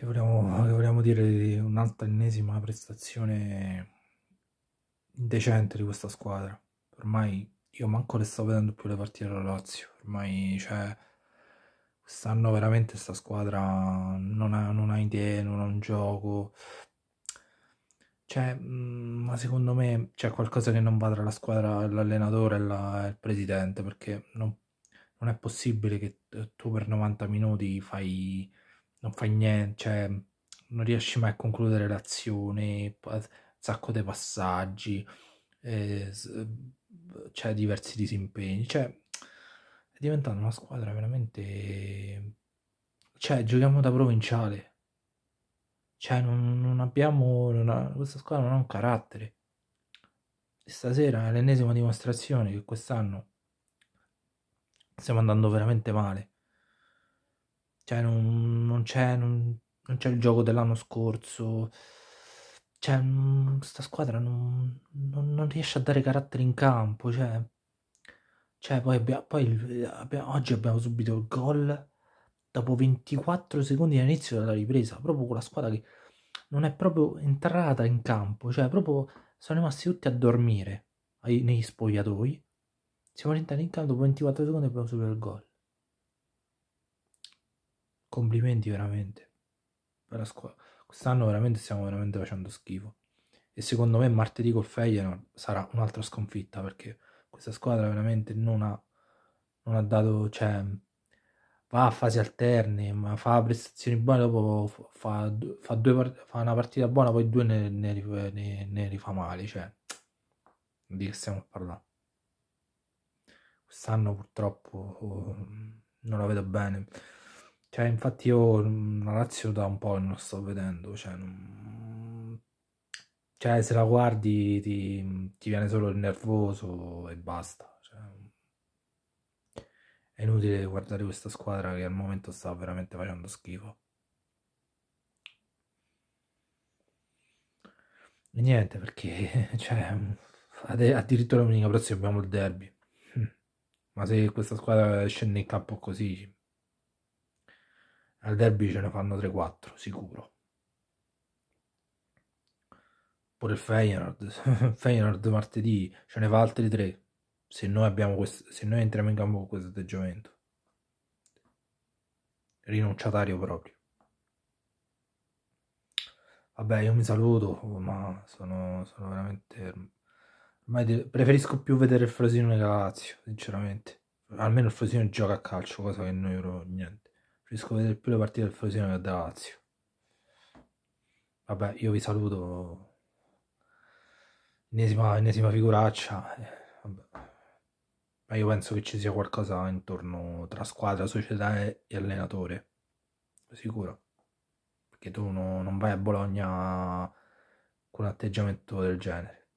che vogliamo, che vogliamo dire di un'altra ennesima prestazione indecente di questa squadra. Ormai io manco le sto vedendo più le partite della Lazio, ormai cioè, quest'anno veramente questa squadra non ha, non ha idee, non ha un gioco. Cioè, mm, ma secondo me c'è qualcosa che non va tra la squadra, l'allenatore e, la, e il presidente, perché non, non è possibile che tu per 90 minuti fai non fai niente, cioè non riesci mai a concludere l'azione, un sacco di passaggi, eh, c'è cioè, diversi disimpegni, cioè è diventata una squadra veramente... cioè giochiamo da provinciale, cioè non, non abbiamo... Non ha, questa squadra non ha un carattere. Stasera è l'ennesima dimostrazione che quest'anno stiamo andando veramente male. Cioè, non, non c'è, non, non c'è il gioco dell'anno scorso. Cioè, questa mm, squadra non, non- non riesce a dare carattere in campo. Cioè, cioè poi, abbia- poi il- oggi abbiamo subito il gol dopo 24 secondi all'inizio della ripresa. Proprio con la squadra che non è proprio entrata in campo. Cioè, proprio sono rimasti tutti a dormire ai- negli spogliatoi. Siamo rientrati in campo dopo 24 secondi e abbiamo subito il gol complimenti veramente per la squadra. Quest'anno veramente stiamo veramente facendo schifo. E secondo me martedì col Feyenoord sarà un'altra sconfitta perché questa squadra veramente non ha, non ha dato, cioè, va a fasi alterne, ma fa prestazioni buone, dopo fa, fa, due, fa una partita buona, poi due ne, ne, ne, ne rifà male, cioè, di che stiamo parlando. Quest'anno purtroppo oh, non la vedo bene. Cioè, infatti io la Lazio da un po' non la sto vedendo, cioè, non... cioè se la guardi ti, ti, viene solo il nervoso e basta. Cioè... È inutile guardare questa squadra che al momento sta veramente facendo schifo. E niente, perché cioè, addirittura domenica prossima abbiamo il derby. Ma se questa squadra scende in campo così al derby ce ne fanno 3-4 sicuro pure il Feyenoord Feyenoord martedì ce ne fa altri 3 se noi, abbiamo se noi entriamo in campo con questo atteggiamento rinunciatario proprio vabbè io mi saluto ma sono, sono veramente ormai preferisco più vedere il Frosinone che la Lazio sinceramente almeno il Frosinone gioca a calcio cosa che noi niente riesco a vedere più le partite del Frosinone che della Lazio vabbè io vi saluto ennesima, ennesima figuraccia eh, vabbè. ma io penso che ci sia qualcosa intorno tra squadra, società e, allenatore sicuro perché tu no, non vai a Bologna con un atteggiamento del genere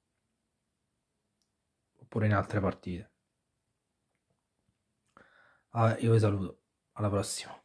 oppure in altre partite Ah, io vi saluto, alla prossima.